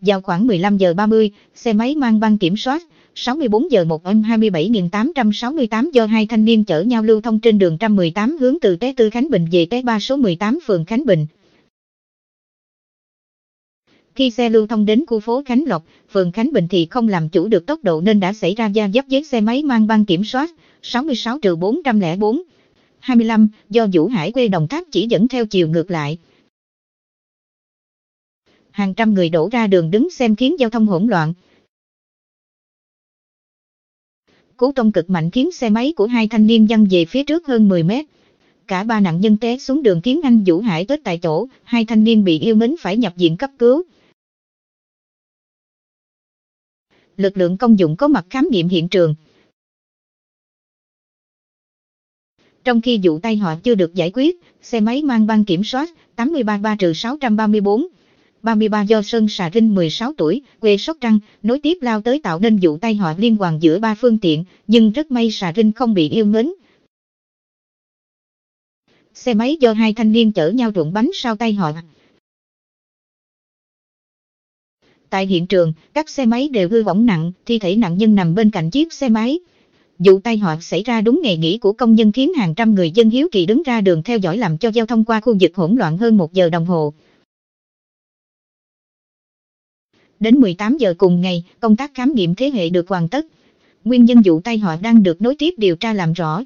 Vào khoảng 15 giờ 30, xe máy mang băng kiểm soát 64 giờ 1 âm 27.868 do hai thanh niên chở nhau lưu thông trên đường 118 hướng từ Tế Tư Khánh Bình về Tế Ba số 18 phường Khánh Bình. Khi xe lưu thông đến khu phố Khánh Lộc, phường Khánh Bình thì không làm chủ được tốc độ nên đã xảy ra gia dấp với xe máy mang băng kiểm soát 66-404, 25 do Vũ Hải quê Đồng Tháp chỉ dẫn theo chiều ngược lại hàng trăm người đổ ra đường đứng xem khiến giao thông hỗn loạn. Cú tông cực mạnh khiến xe máy của hai thanh niên văng về phía trước hơn 10 mét. Cả ba nạn nhân té xuống đường khiến anh Vũ Hải tới tại chỗ, hai thanh niên bị yêu mến phải nhập viện cấp cứu. Lực lượng công dụng có mặt khám nghiệm hiện trường. Trong khi vụ tai họa chưa được giải quyết, xe máy mang ban kiểm soát 833-634 33 do Sơn Sà Rinh 16 tuổi, quê Sóc Trăng, nối tiếp lao tới tạo nên vụ tai họa liên hoàn giữa ba phương tiện, nhưng rất may Sà Rinh không bị yêu mến. Xe máy do hai thanh niên chở nhau trụng bánh sau tay họ. Tại hiện trường, các xe máy đều hư hỏng nặng, thi thể nạn nhân nằm bên cạnh chiếc xe máy. Vụ tai họa xảy ra đúng ngày nghỉ của công nhân khiến hàng trăm người dân hiếu kỳ đứng ra đường theo dõi làm cho giao thông qua khu vực hỗn loạn hơn một giờ đồng hồ. Đến 18 giờ cùng ngày, công tác khám nghiệm thế hệ được hoàn tất. Nguyên nhân vụ tai họa đang được nối tiếp điều tra làm rõ,